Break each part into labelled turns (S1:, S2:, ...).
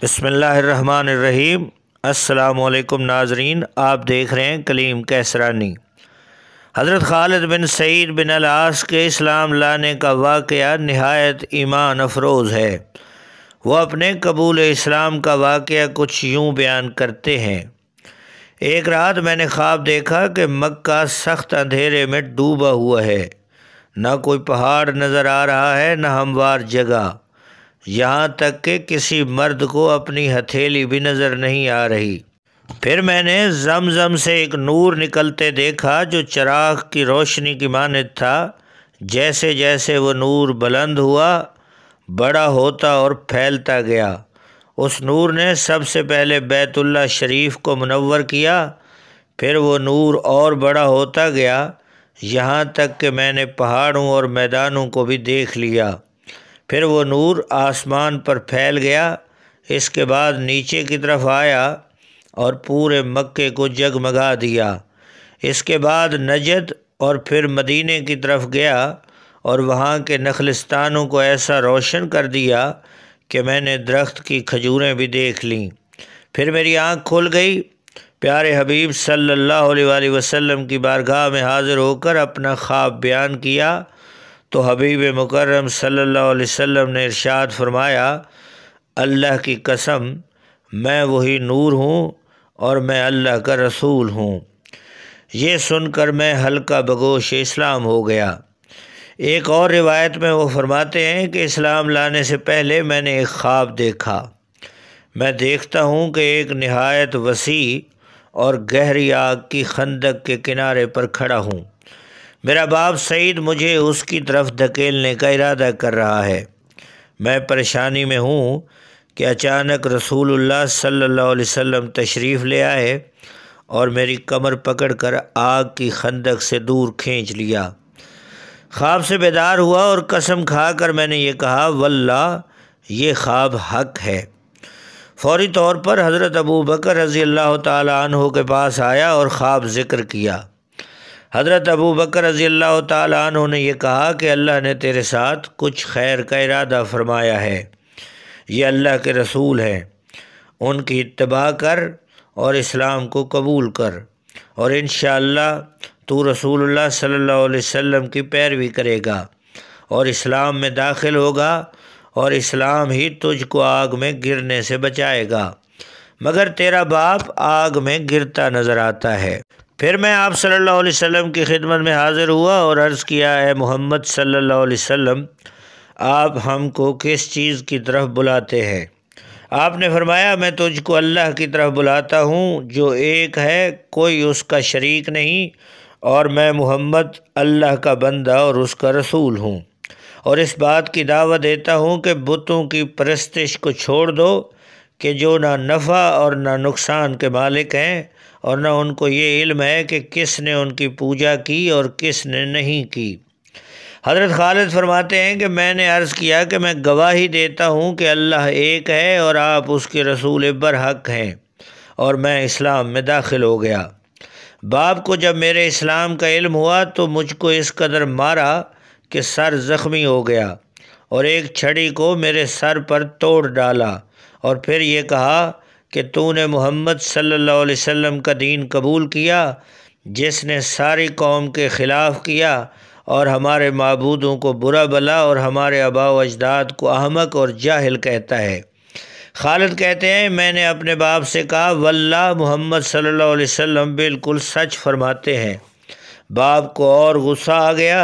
S1: बसमीम अल्लाम नाजरीन आप देख रहे हैं कलीम कैसरानी हज़रत खालिद बिन सईद बिन अलास के इस्लाम लाने का वाक़ नहायत ईमान अफरोज़ है वह अपने कबूल इस्लाम का वाक़ कुछ यूँ बयान करते हैं एक रात मैंने ख्वाब देखा कि मक्का सख्त अंधेरे में डूबा हुआ है ना कोई पहाड़ नज़र आ रहा है ना हमवार जगह यहाँ तक कि किसी मर्द को अपनी हथेली भी नज़र नहीं आ रही फिर मैंने जमजम से एक नूर निकलते देखा जो चराग की रोशनी की मानद था जैसे जैसे वो नूर बुलंद हुआ बड़ा होता और फैलता गया उस नूर ने सबसे पहले बैतुल्ला शरीफ को मुनवर किया फिर वो नूर और बड़ा होता गया यहाँ तक कि मैंने पहाड़ों और मैदानों को भी देख लिया फिर वो नूर आसमान पर फैल गया इसके बाद नीचे की तरफ आया और पूरे मक्के को जगमगा दिया इसके बाद नजद और फिर मदीने की तरफ गया और वहाँ के नखलिस्तानों को ऐसा रोशन कर दिया कि मैंने दरख्त की खजूरें भी देख लीं फिर मेरी आँख खुल गई प्यारे हबीब सल्लल्लाहु अलैहि वसल्लम की बारगाह में हाज़िर होकर अपना ख्वाब बयान किया तो हबीब मुकर्रम सल्लल्लाहु अलैहि वसल्लम ने इरशाद फरमाया अल्लाह की कसम मैं वही नूर हूँ और मैं अल्लाह का रसूल हूँ ये सुनकर मैं हल्का बगोश इस्लाम हो गया एक और रिवायत में वो फरमाते हैं कि इस्लाम लाने से पहले मैंने एक ख्वाब देखा मैं देखता हूँ कि एक नहायत वसी और गहरी आग की खंदक के किनारे पर खड़ा हूँ मेरा बाप सईद मुझे उसकी तरफ धकेलने का इरादा कर रहा है मैं परेशानी में हूँ कि अचानक रसूलुल्लाह सल्लल्लाहु अलैहि वसल्लम तशरीफ़ ले आए और मेरी कमर पकड़कर आग की खंदक से दूर खींच लिया ख्वाब से बेदार हुआ और कसम खाकर मैंने ये कहा वल्ला ये ख्वाब हक है फौरी तौर पर हज़रत अबू बकर रज़ी अल्लाह तहों के पास आया और ख्वाब ज़िक्र किया हज़रत अबू बकर रज़ी अल्लाह तु ने यह कहा कि अल्लाह ने तेरे साथ कुछ खैर का इरादा फ़रमाया है ये अल्लाह के रसूल हैं उनकी इतबा कर और इस्लाम को कबूल कर और इन तू रसूल सल्ला वम की पैरवी करेगा और इस्लाम में दाखिल होगा और इस्लाम ही तुझको आग में गिरने से बचाएगा मगर तेरा बाप आग में गिरता नज़र आता है फिर मैं आप सल्लल्लाहु अलैहि वसल्लम की खिदमत में हाज़िर हुआ और अर्ज़ किया है मोहम्मद सल्लल्लाहु अलैहि वसल्लम आप हमको किस चीज़ की तरफ बुलाते हैं आपने फरमाया मैं तुझको अल्लाह की तरफ बुलाता हूँ जो एक है कोई उसका शरीक नहीं और मैं मोहम्मद अल्लाह का बंदा और उसका रसूल हूँ और इस बात की दावा देता हूँ कि बुतों की परस्तिश को छोड़ दो कि जो ना नफ़ा और ना नुकसान के मालिक हैं और ना उनको ये इल्म है कि किसने उनकी पूजा की और किसने नहीं की हज़रत खालिद फरमाते हैं कि मैंने अर्ज़ किया कि मैं गवाही देता हूँ कि अल्लाह एक है और आप उसके रसूल बर हक़ हैं और मैं इस्लाम में दाखिल हो गया बाप को जब मेरे इस्लाम का इल्म हुआ तो मुझको इस कदर मारा कि सर ज़ख्मी हो गया और एक छड़ी को मेरे सर पर तोड़ डाला और फिर ये कहा कि तूने मोहम्मद सल्लल्लाहु अलैहि वसल्लम का दीन कबूल किया जिसने सारी कौम के ख़िलाफ़ किया और हमारे मबूदों को बुरा भला और हमारे आबा अजदाद को अहमक और जाहिल कहता है खालिद कहते हैं मैंने अपने बाप से कहा वल्ला मोहम्मद सल्लल्लाहु अलैहि वसल्लम बिल्कुल सच फरमाते हैं बाप को और गुस्सा आ गया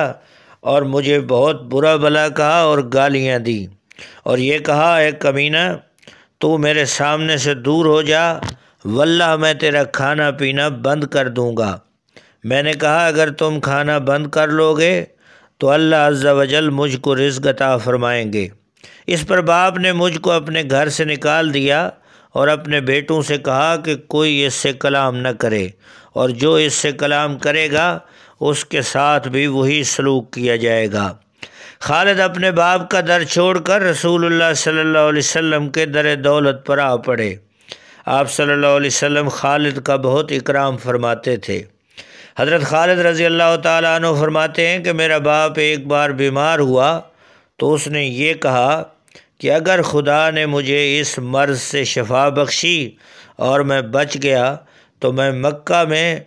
S1: और मुझे बहुत बुरा भला कहा और गालियाँ दी और ये कहा एक कमीना तू मेरे सामने से दूर हो जा वल्लाह मैं तेरा खाना पीना बंद कर दूँगा मैंने कहा अगर तुम खाना बंद कर लोगे तो अल्लाह अज्जा वजल मुझको रिज्क अता फरमाएंगे इस पर बाप ने मुझको अपने घर से निकाल दिया और अपने बेटों से कहा कि कोई इससे कलाम न करे और जो इससे कलाम करेगा उसके साथ भी वही सलूक किया जाएगा खालिद अपने बाप का दर छोड़कर रसूलुल्लाह सल्लल्लाहु अलैहि वसल्लम के दर दौलत पर आ पड़े आप सल्लल्लाहु अलैहि वसल्लम खालिद का बहुत इकराम फरमाते थे हज़रत खालिद रज़ी अल्लाह तु फरमाते हैं कि मेरा बाप एक बार बीमार हुआ तो उसने ये कहा कि अगर खुदा ने मुझे इस मर्ज़ से शफा बख्शी और मैं बच गया तो मैं मक्का में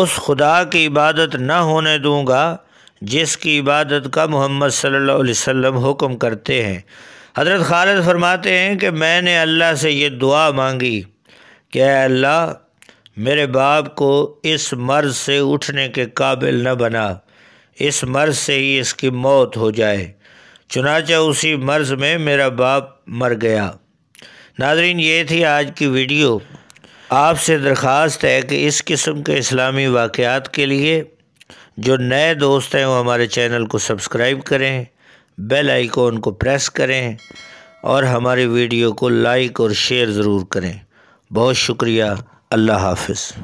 S1: उस खुदा की इबादत न होने दूँगा जिसकी इबादत का मोहम्मद सल्लल्लाहु अलैहि वसल्लम हुक्म करते हैं हज़रत खालिद फरमाते हैं कि मैंने अल्लाह से ये दुआ मांगी कि अल्लाह मेरे बाप को इस मर्ज़ से उठने के काबिल न बना इस मर्ज़ से ही इसकी मौत हो जाए चुनाचा उसी मर्ज़ में मेरा बाप मर गया नाजरीन ये थी आज की वीडियो आपसे दरख्वास्त है कि इस किस्म के इस्लामी वाक़ात के लिए जो नए दोस्त हैं वो हमारे चैनल को सब्सक्राइब करें बेल आइकॉन को प्रेस करें और हमारे वीडियो को लाइक और शेयर ज़रूर करें बहुत शुक्रिया अल्लाह हाफिज़